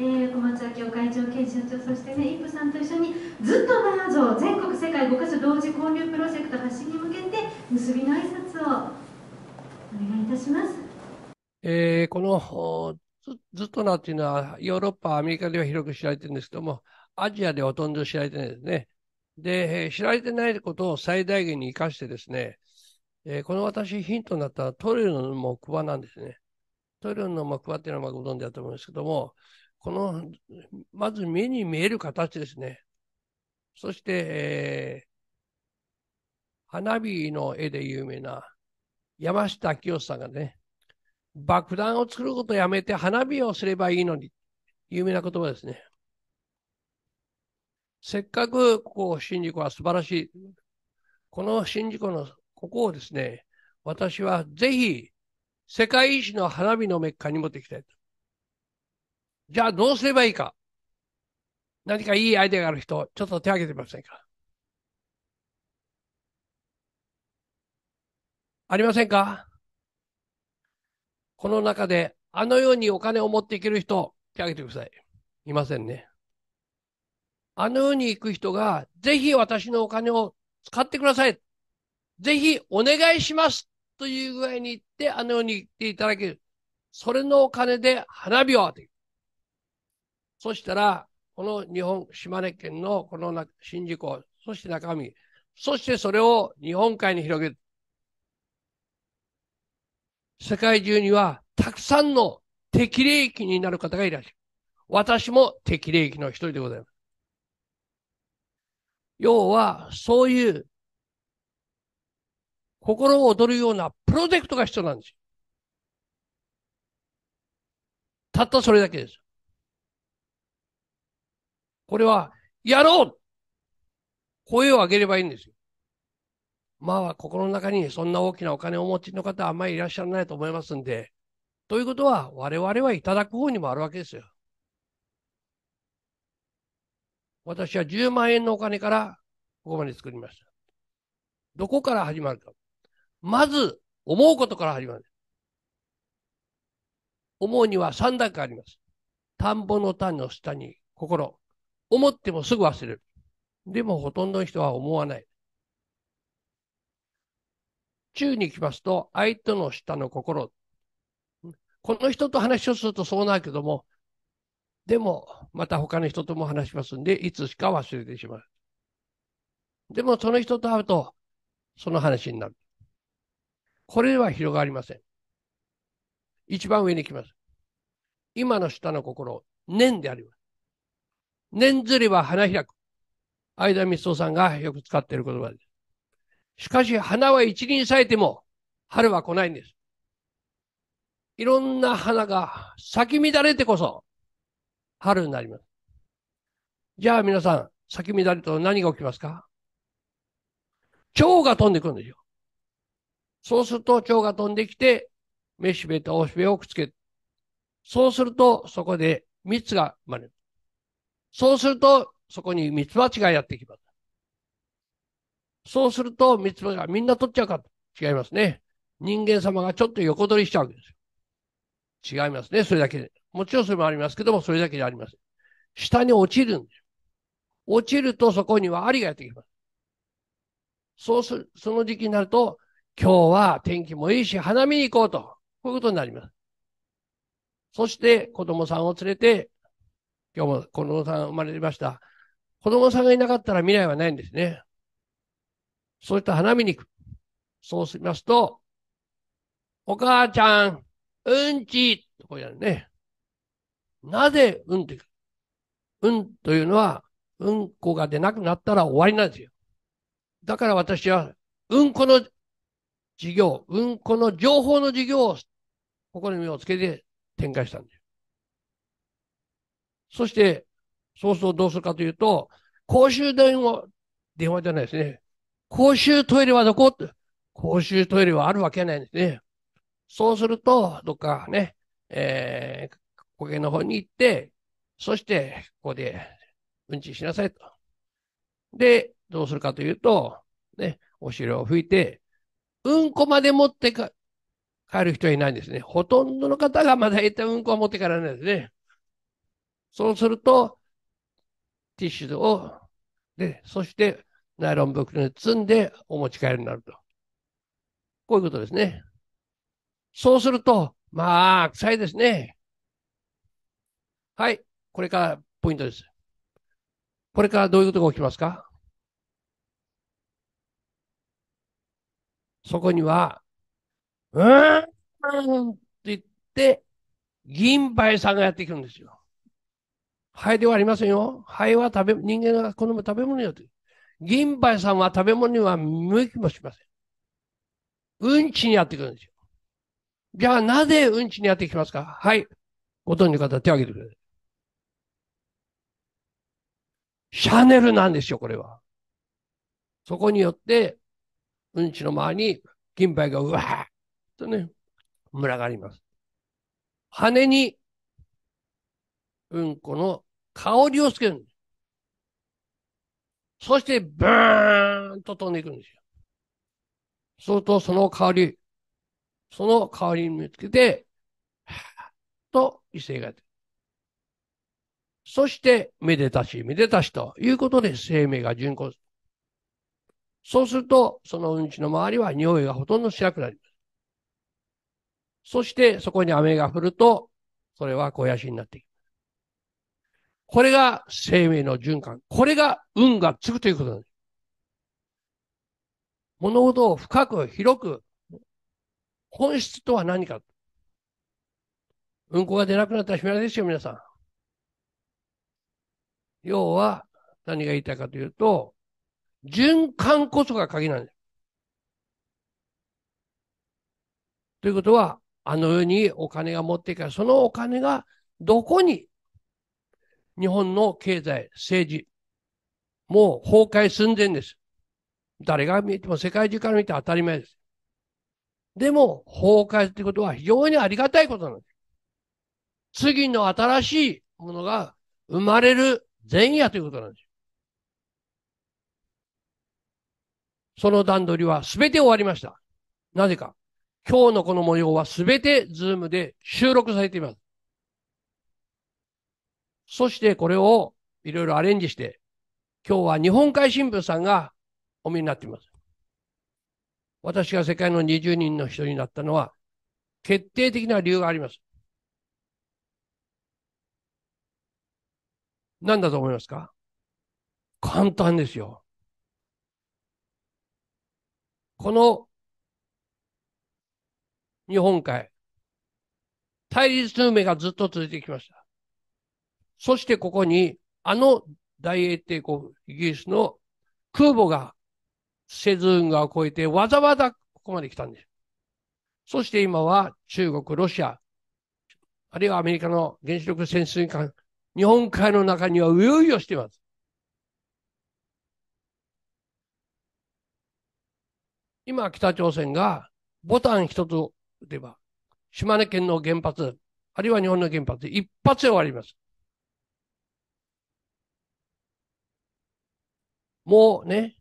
えー、小松明夫会長兼社長そしてね一夫さんと一緒にずっとマー全国世界5か所同時交流プロジェクト発信に向けて結びの挨拶をお願いいたします。えー、このずっとなっていうのはヨーロッパ、アメリカでは広く知られてるんですけども、アジアではほとんど知られてないですね。で、えー、知られてないことを最大限に生かしてですね、えー、この私ヒントになったトリルの木わなんですね。トリルの木馬っていうのはご存知だと思うんですけども、この、まず目に見える形ですね。そして、えー、花火の絵で有名な山下清さんがね、爆弾を作ることをやめて花火をすればいいのに、有名な言葉ですね。せっかくここ新宿は素晴らしい。この新宿のここをですね、私はぜひ世界一の花火のメッカに持っていきたい。じゃあどうすればいいか。何かいいアイデアがある人、ちょっと手を挙げてみませんかありませんかこの中で、あのようにお金を持っていける人、手を挙げてください。いませんね。あのように行く人が、ぜひ私のお金を使ってください。ぜひお願いしますという具合に言って、あのように行っていただける。それのお金で花火を当てる。そしたら、この日本、島根県のこの宍道湖、そして中身、そしてそれを日本海に広げる。世界中にはたくさんの適齢期になる方がいらっしゃる。私も適齢期の一人でございます。要は、そういう心を踊るようなプロジェクトが必要なんですよ。たったそれだけです。これは、やろう声を上げればいいんですよ。まあ、心の中にそんな大きなお金をお持ちの方はあんまりいらっしゃらないと思いますんで。ということは、我々はいただく方にもあるわけですよ。私は10万円のお金からここまで作りました。どこから始まるか。まず、思うことから始まる。思うには3段階あります。田んぼの単の下に心。思ってもすぐ忘れる。でもほとんどの人は思わない。中に来ますと、相手の下の心。この人と話をするとそうなるけども、でも、また他の人とも話しますんで、いつしか忘れてしまう。でも、その人と会うと、その話になる。これは広がりません。一番上に来ます。今の下の心、念であります。念ずれば花開く。相田光夫さんがよく使っている言葉です。しかし、花は一輪咲いても、春は来ないんです。いろんな花が咲き乱れてこそ、春になります。じゃあ皆さん、咲き乱れと何が起きますか蝶が飛んでくるんですよ。そうすると蝶が飛んできて、めしべとおしべをくっつける。そうすると、そこで蜜が生まれる。そうすると、そこにミツバチがやってきます。そうすると、ミツバチがみんな取っちゃうか違いますね。人間様がちょっと横取りしちゃうわけですよ。違いますね、それだけで。もちろんそれもありますけども、それだけじゃありません。下に落ちるんです。落ちるとそこにはアリがやってきます。そうする、その時期になると、今日は天気もいいし、花見に行こうと。こういうことになります。そして、子供さんを連れて、今日も子供さん生まれました。子供さんがいなかったら未来はないんですね。そういった花見に行く。そうしますと、お母ちゃん、うんちとこうやるね。なぜうんってうんというのは、うんこが出なくなったら終わりなんですよ。だから私は、うんこの授業、うんこの情報の授業を、ここに目をつけて展開したんです。そして、そうするとどうするかというと、公衆電話、電話じゃないですね。公衆トイレはどこって、公衆トイレはあるわけないんですね。そうすると、どっかね、えー、公げの方に行って、そして、ここで、うんちしなさいと。で、どうするかというと、ね、お尻を拭いて、うんこまで持ってか、帰る人はいないんですね。ほとんどの方がまだ一旦うんこを持ってからないですね。そうすると、ティッシュを、で、そしてナイロン袋に積んでお持ち帰りになると。こういうことですね。そうすると、まあ、臭いですね。はい。これからポイントです。これからどういうことが起きますかそこには、うーんって言って、銀杯さんがやってくるんですよ。ハエではありませんよ。ハエは食べ、人間が好む食べ物よ。銀杯さんは食べ物には向きもしません。うんちにやってくるんですよ。じゃあなぜうんちにやってきますかはい。ご存知の方手を挙げてください。シャネルなんですよ、これは。そこによって、うんちの周りに銀杯がうわーっとね、群がります。羽に、うんこの香りをつけるんです。そして、ブーンと飛んでいくんですよ。すると、その香り、その香りに見つけて、と異性が出る。そして、めでたし、めでたしということで生命が巡行する。そうすると、そのうんちの周りは匂いがほとんどしなくなります。そして、そこに雨が降ると、それは肥やしになっていく。これが生命の循環。これが運がつくということです。物事を深く広く、本質とは何か。うんこが出なくなったら暇ですよ、皆さん。要は、何が言いたいかというと、循環こそが鍵なんです。ということは、あの世にお金が持っていから、そのお金がどこに日本の経済、政治、もう崩壊寸前です。誰が見ても世界中から見て当たり前です。でも、崩壊ってことは非常にありがたいことなんです。次の新しいものが生まれる前夜ということなんです。その段取りは全て終わりました。なぜか。今日のこの模様は全てズームで収録されています。そしてこれをいろいろアレンジして、今日は日本海新聞さんがお見になっています。私が世界の20人の人になったのは、決定的な理由があります。何だと思いますか簡単ですよ。この日本海、対立の目がずっと続いてきました。そしてここに、あの大英帝国、イギリスの空母が、セズーン川を越えてわざわざここまで来たんです。そして今は中国、ロシア、あるいはアメリカの原子力潜水艦、日本海の中にはうよいよしています。今、北朝鮮がボタン一つ打てば、島根県の原発、あるいは日本の原発、一発で終わります。もうね、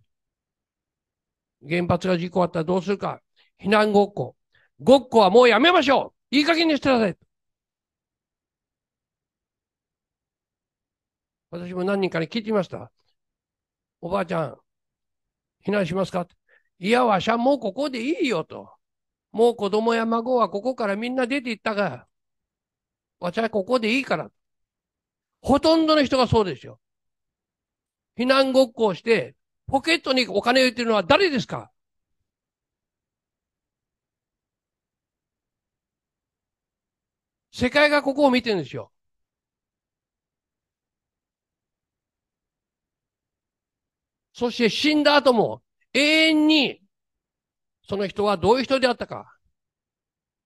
原発が事故あったらどうするか。避難ごっこ。ごっこはもうやめましょういい加減にしてください私も何人かに聞いてみました。おばあちゃん、避難しますかいや、わしゃもうここでいいよと。もう子供や孫はここからみんな出て行ったが、わしゃここでいいから。ほとんどの人がそうですよ。避難ごっこをして、ポケットにお金を入れてるのは誰ですか世界がここを見てるんですよ。そして死んだ後も永遠にその人はどういう人であったか。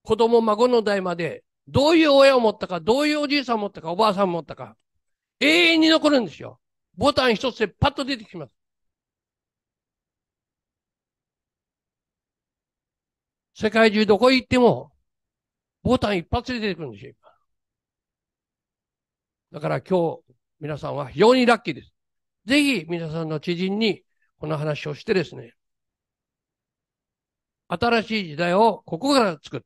子供、孫の代までどういう親を持ったか、どういうおじいさんを持ったか、おばあさんを持ったか。永遠に残るんですよ。ボタン一つでパッと出てきます。世界中どこへ行っても、ボタン一発で出てくるんですよ、だから今日、皆さんは非常にラッキーです。ぜひ、皆さんの知人に、この話をしてですね、新しい時代をここから作る。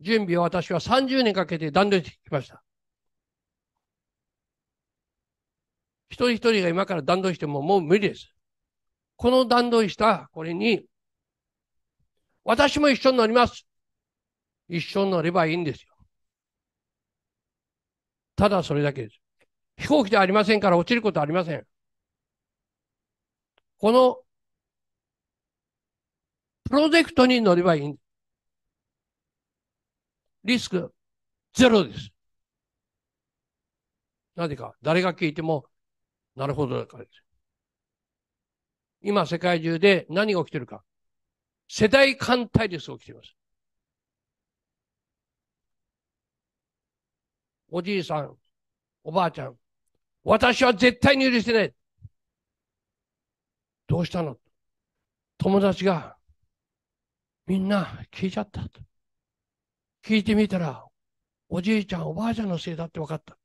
準備を私は30年かけて段取りしてきました。一人一人が今から弾道してももう無理です。この弾道した、これに、私も一緒に乗ります。一緒に乗ればいいんですよ。ただそれだけです。飛行機ではありませんから落ちることはありません。このプロジェクトに乗ればいいんです。リスクゼロです。なぜか、誰が聞いてもなるほどだからです。今世界中で何が起きてるか。世代間対立が起きています。おじいさん、おばあちゃん、私は絶対に許してない。どうしたの友達が、みんな聞いちゃった。聞いてみたら、おじいちゃん、おばあちゃんのせいだって分かった。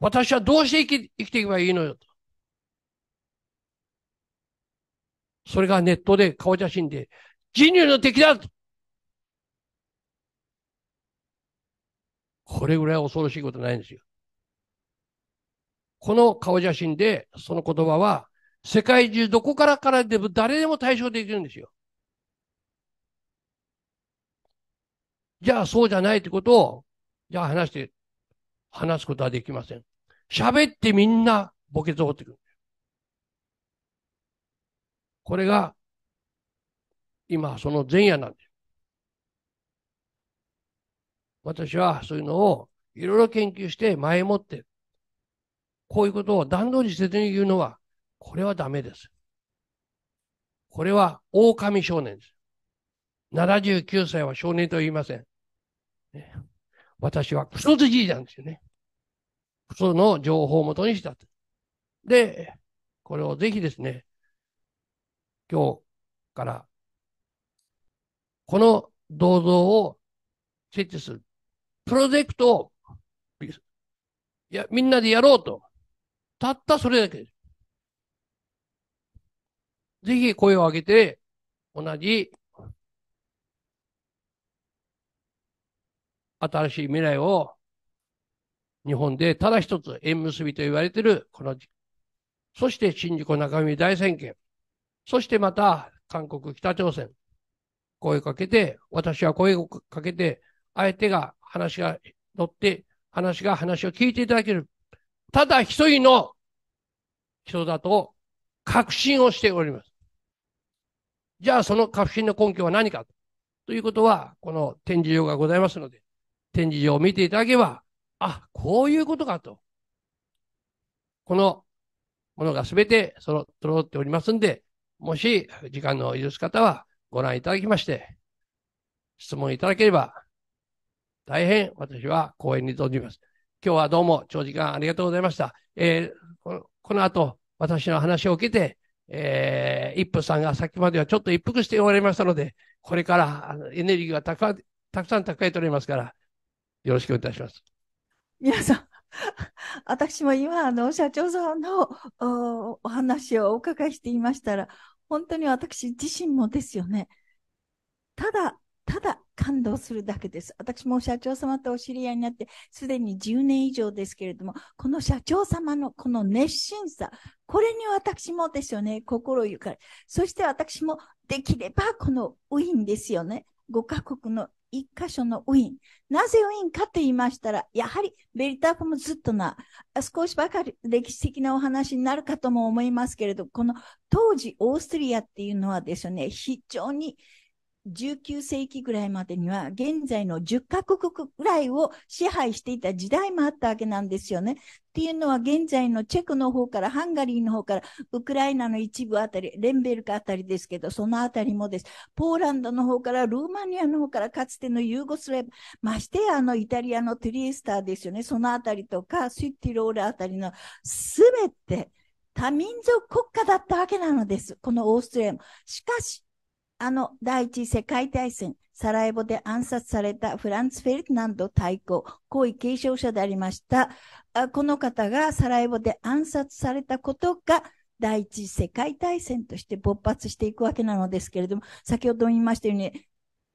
私はどうして生き生きていけばいいのよと。それがネットで顔写真で人類の敵だと。これぐらい恐ろしいことないんですよ。この顔写真で、その言葉は、世界中どこからからでも誰でも対象できるんですよ。じゃあそうじゃないってことを、じゃあ話して話すことはできません。喋ってみんなボケゾーってくる。これが、今、その前夜なんです。私はそういうのをいろいろ研究して前もって、こういうことを段取りせずに言うのは、これはダメです。これは狼少年です。79歳は少年と言いません。ね私はクソじじいなんですよね。クソの情報をもとにした。で、これをぜひですね、今日から、この銅像を設置する。プロジェクトを、いや、みんなでやろうと。たったそれだけです。ぜひ声を上げて、同じ新しい未来を日本でただ一つ縁結びと言われているこの、そして新宿中身大宣言、そしてまた韓国、北朝鮮、声かけて、私は声をかけて、相手が話が乗って、話が話を聞いていただける。ただ一人の人だと確信をしております。じゃあその確信の根拠は何かということは、この展示場がございますので、展示場を見ていただければ、あ、こういうことかと。このものがすべて揃っておりますんで、もし時間の許す方はご覧いただきまして、質問いただければ、大変私は講演に存じます。今日はどうも長時間ありがとうございました。えー、この後、私の話を受けて、えー、一夫さんが先まではちょっと一服しておられましたので、これからエネルギーがたくさん蓄えておりますから、よろしくお願いします。皆さん、私も今、あの、社長さんのお話をお伺いしていましたら、本当に私自身もですよね。ただ、ただ感動するだけです。私も社長様とお知り合いになって、すでに10年以上ですけれども、この社長様のこの熱心さ、これに私もですよね、心ゆかれ。そして私もできればこのウィーンですよね。5カ国の一箇所のウィン。なぜウィーンかと言いましたら、やはりベリタープもずっとな、少しばかり歴史的なお話になるかとも思いますけれど、この当時オーストリアっていうのはですね、非常に19世紀ぐらいまでには、現在の10カ国ぐらいを支配していた時代もあったわけなんですよね。っていうのは、現在のチェコの方から、ハンガリーの方から、ウクライナの一部あたり、レンベルクあたりですけど、そのあたりもです。ポーランドの方から、ルーマニアの方から、かつてのユーゴスラブ、ましてあの、イタリアのトゥリエスターですよね。そのあたりとか、スイッティロールあたりの、すべて、多民族国家だったわけなのです。このオーストラリアも。しかし、あの第一次世界大戦、サラエボで暗殺されたフランツ・フェルトナンド対抗、皇位継承者でありました。この方がサラエボで暗殺されたことが、第一次世界大戦として勃発していくわけなのですけれども、先ほども言いましたように、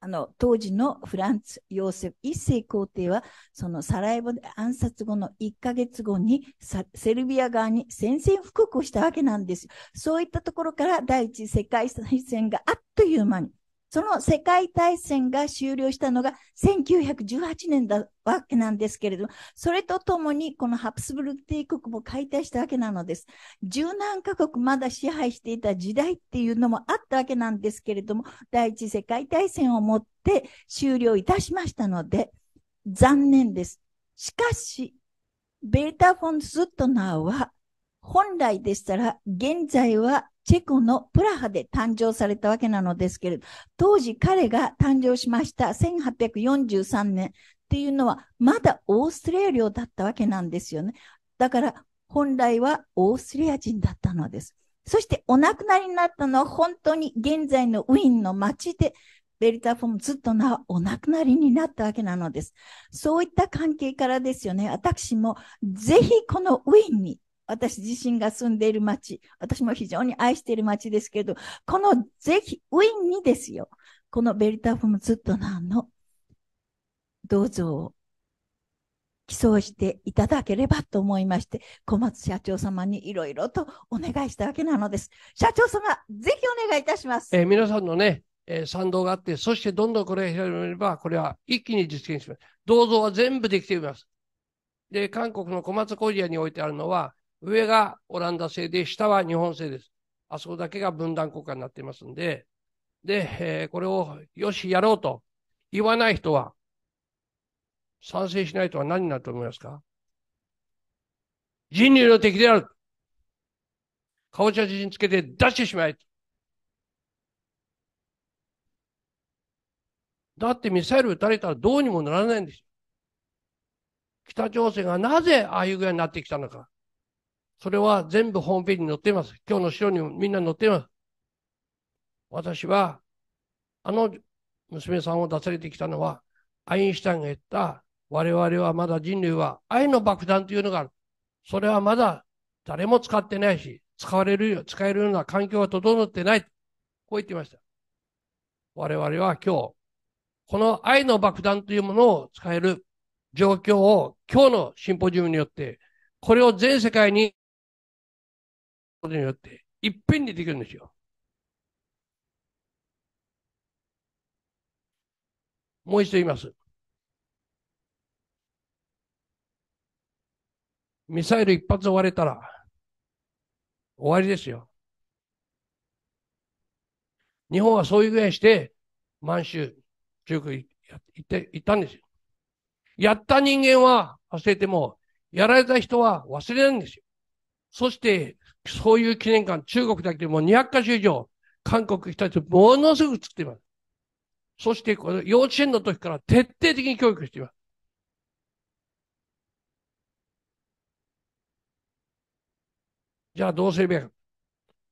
あの、当時のフランツ・ヨーセフ一世皇帝は、そのサラエボで暗殺後の1ヶ月後に、セルビア側に宣戦布告をしたわけなんです。そういったところから第一次世界大戦があっという間にその世界大戦が終了したのが1918年だわけなんですけれども、それとともにこのハプスブルク帝国も解体したわけなのです。十何カ国まだ支配していた時代っていうのもあったわけなんですけれども、第一次世界大戦をもって終了いたしましたので、残念です。しかし、ベータフォン・ズットナーは、本来でしたら、現在はチェコのプラハで誕生されたわけなのですけれど、当時彼が誕生しました1843年っていうのは、まだオーストリア領だったわけなんですよね。だから、本来はオーストリア人だったのです。そしてお亡くなりになったのは本当に現在のウィーンの街で、ベルタフォームずっとなお亡くなりになったわけなのです。そういった関係からですよね。私もぜひこのウィーンに私自身が住んでいる町、私も非常に愛している町ですけど、このぜひ、ウィンにですよ、このベリタフムズットナーの銅像を寄贈していただければと思いまして、小松社長様にいろいろとお願いしたわけなのです。社長様、ぜひお願いいたします。えー、皆さんのね、えー、賛同があって、そしてどんどんこれが広めれば、これは一気に実現します。銅像は全部できています。で、韓国の小松工事屋においてあるのは、上がオランダ製で、下は日本製です。あそこだけが分断国家になっていますんで、で、えー、これをよしやろうと言わない人は、賛成しないとは何になると思いますか人類の敵である。顔ぼちゃ自身つけて出してしまえ。だってミサイル撃たれたらどうにもならないんです。北朝鮮がなぜああいうぐらいになってきたのか。それは全部ホームページに載っています。今日の資料にもみんな載っています。私は、あの娘さんを出されてきたのは、アインシュタインが言った、我々はまだ人類は愛の爆弾というのがある。それはまだ誰も使ってないし、使われる使えるような環境が整ってない。こう言ってました。我々は今日、この愛の爆弾というものを使える状況を今日のシンポジウムによって、これを全世界にことによって、いっぺんにできるんですよ。もう一度言います。ミサイル一発終われたら、終わりですよ。日本はそういうぐらいして、満州、中国行って、行ったんですよ。やった人間は忘れても、やられた人は忘れないんですよ。そして、そういう記念館、中国だけでも200カ所以上、韓国一たものすごく作っています。そして、この幼稚園の時から徹底的に教育しています。じゃあどうすればいいか。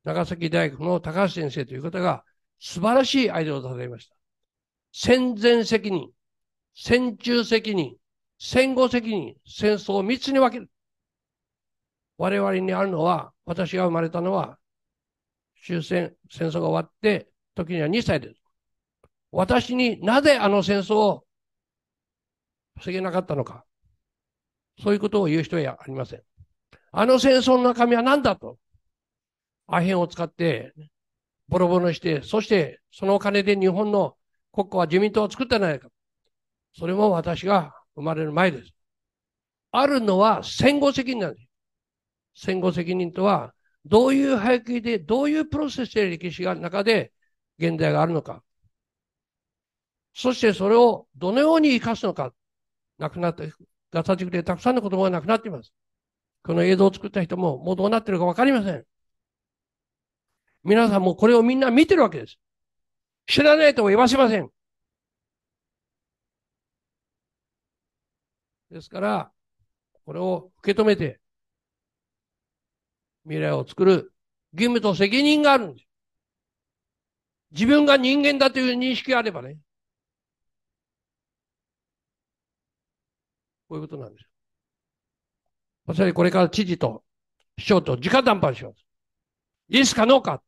長崎大学の高橋先生という方が素晴らしいアイデアを出されました。戦前責任、戦中責任、戦後責任、戦争を3つに分ける。我々にあるのは、私が生まれたのは、終戦、戦争が終わって、時には2歳です。私になぜあの戦争を防げなかったのか。そういうことを言う人はありません。あの戦争の中身は何だと。アヘンを使って、ボロボロにして、そしてそのお金で日本の国家は自民党を作ったんじゃないか。それも私が生まれる前です。あるのは戦後責任なんです。戦後責任とは、どういう背景で、どういうプロセスで歴史が中で現代があるのか。そしてそれをどのように生かすのか。亡くなった、ガザ地区でたくさんの子供が亡くなっています。この映像を作った人ももうどうなってるかわかりません。皆さんもこれをみんな見てるわけです。知らないと言わせません。ですから、これを受け止めて、未来を作る義務と責任があるんです。自分が人間だという認識があればね。こういうことなんですよ。まさにこれから知事と市長と直談判します。いつかノーか。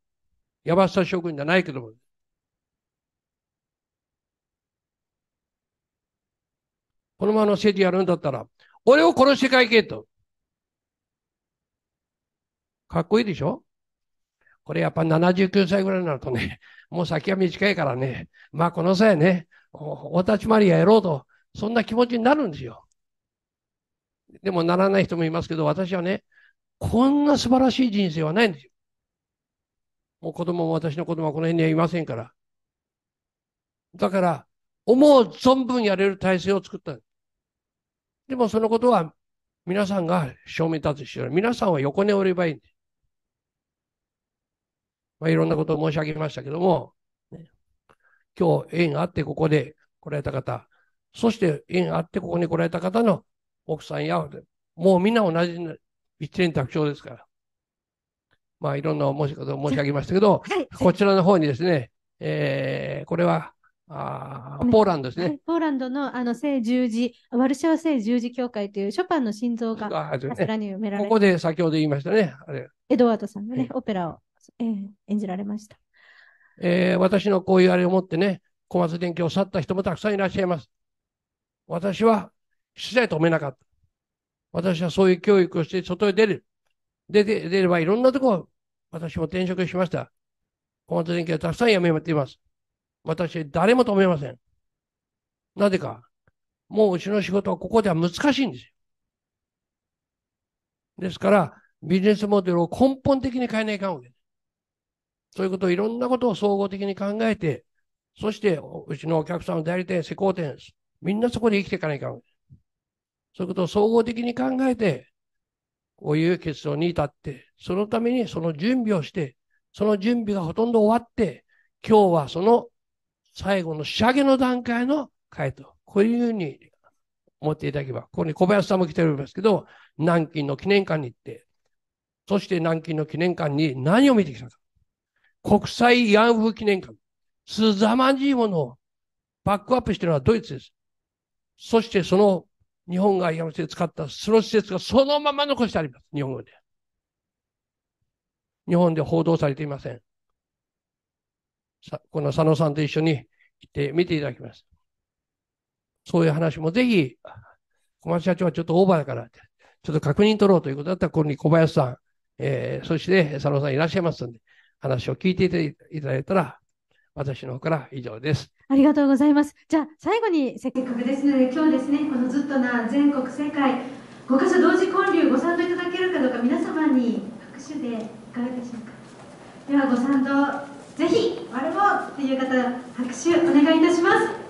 スタ将軍じゃないけども。このままの政治やるんだったら、俺を殺して会計と。かっこいいでしょこれやっぱ79歳ぐらいになるとね、もう先が短いからね、まあこの際ね、お立ち回りやろうと、そんな気持ちになるんですよ。でもならない人もいますけど、私はね、こんな素晴らしい人生はないんですよ。もう子供も私の子供はこの辺にはいませんから。だから、思う存分やれる体制を作ったでもそのことは皆さんが正面立つ必要な皆さんは横におればいいんです。まあ、いろんなことを申し上げましたけども、ね、今日縁あってここで来られた方、そして縁あってここに来られた方の奥さんや、もうみんな同じ一連卓上ですから。まあいろんな申し方を申し上げましたけど、はいこちらの方にですね、えー、これはあポーランドですね、はい、ポーランドのあの聖十字、ワルシャワ聖十字協会というショパンの心臓が、ね、ここで先ほど言いましたね、エドワードさんがね、オペラをえー、演じられました。えー、私のこういうあれを持ってね、小松電機を去った人もたくさんいらっしゃいます。私は、資材止めなかった。私はそういう教育をして外へ出る。出て、出ればいろんなとこ、ろ私も転職しました。小松電機はたくさん辞めています。私、誰も止めません。なぜか、もううちの仕事はここでは難しいんですよ。ですから、ビジネスモデルを根本的に変えないかんわけです。そういうことをいろんなことを総合的に考えて、そして、うちのお客さんの代理店、施工店、みんなそこで生きていかないかん。そういうことを総合的に考えて、こういう結論に至って、そのためにその準備をして、その準備がほとんど終わって、今日はその最後の仕上げの段階の回答。こういうふうに思っていただければ、ここに小林さんも来てるんですけど、南京の記念館に行って、そして南京の記念館に何を見てきたか。国際慰安婦記念館、すざまじいものをバックアップしているのはドイツです。そしてその日本が慰安婦で使ったその施設がそのまま残してあります。日本語で。日本で報道されていません。さこの佐野さんと一緒に行って見ていただきます。そういう話もぜひ、小松社長はちょっとオーバーだから、ちょっと確認取ろうということだったら、ここに小林さん、えー、そして佐野さんいらっしゃいますんで、話を聞いていただいたら、私の方から以上です。ありがとうございます。じゃあ最後にせっかくですので今日ですねこのずっとな全国世界5カ所同時交流ご賛同いただけるかどうか皆様に拍手でいかがでしょうか。ではご賛同ぜひ我もという方拍手お願いいたします。